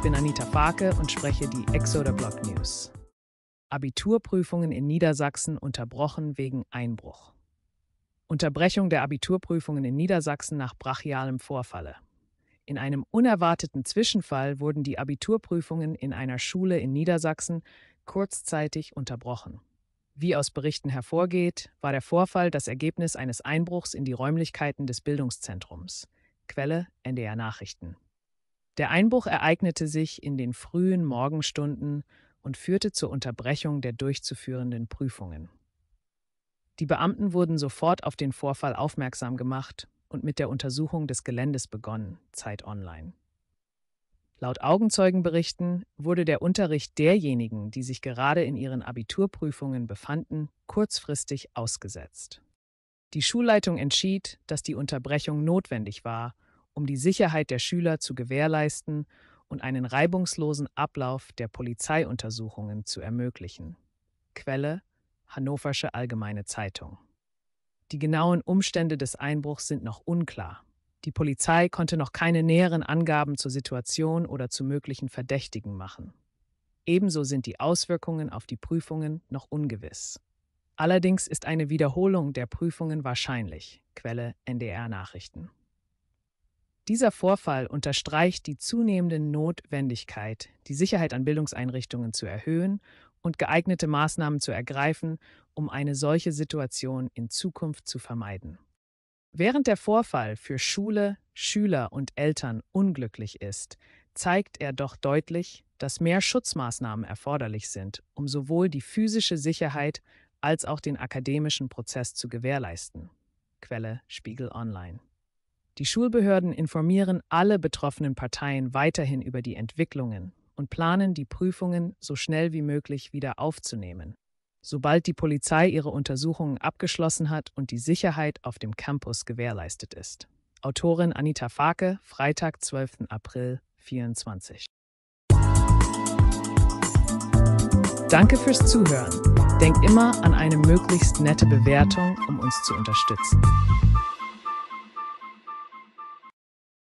Ich bin Anita Farke und spreche die Exoder Blog News. Abiturprüfungen in Niedersachsen unterbrochen wegen Einbruch. Unterbrechung der Abiturprüfungen in Niedersachsen nach brachialem Vorfalle. In einem unerwarteten Zwischenfall wurden die Abiturprüfungen in einer Schule in Niedersachsen kurzzeitig unterbrochen. Wie aus Berichten hervorgeht, war der Vorfall das Ergebnis eines Einbruchs in die Räumlichkeiten des Bildungszentrums. Quelle NDR Nachrichten. Der Einbruch ereignete sich in den frühen Morgenstunden und führte zur Unterbrechung der durchzuführenden Prüfungen. Die Beamten wurden sofort auf den Vorfall aufmerksam gemacht und mit der Untersuchung des Geländes begonnen, Zeit Online. Laut Augenzeugenberichten wurde der Unterricht derjenigen, die sich gerade in ihren Abiturprüfungen befanden, kurzfristig ausgesetzt. Die Schulleitung entschied, dass die Unterbrechung notwendig war um die Sicherheit der Schüler zu gewährleisten und einen reibungslosen Ablauf der Polizeiuntersuchungen zu ermöglichen. Quelle Hannoversche Allgemeine Zeitung. Die genauen Umstände des Einbruchs sind noch unklar. Die Polizei konnte noch keine näheren Angaben zur Situation oder zu möglichen Verdächtigen machen. Ebenso sind die Auswirkungen auf die Prüfungen noch ungewiss. Allerdings ist eine Wiederholung der Prüfungen wahrscheinlich. Quelle NDR Nachrichten. Dieser Vorfall unterstreicht die zunehmende Notwendigkeit, die Sicherheit an Bildungseinrichtungen zu erhöhen und geeignete Maßnahmen zu ergreifen, um eine solche Situation in Zukunft zu vermeiden. Während der Vorfall für Schule, Schüler und Eltern unglücklich ist, zeigt er doch deutlich, dass mehr Schutzmaßnahmen erforderlich sind, um sowohl die physische Sicherheit als auch den akademischen Prozess zu gewährleisten. Quelle Spiegel Online die Schulbehörden informieren alle betroffenen Parteien weiterhin über die Entwicklungen und planen, die Prüfungen so schnell wie möglich wieder aufzunehmen. Sobald die Polizei ihre Untersuchungen abgeschlossen hat und die Sicherheit auf dem Campus gewährleistet ist. Autorin Anita Farke, Freitag, 12. April 24. Danke fürs Zuhören. Denk immer an eine möglichst nette Bewertung, um uns zu unterstützen.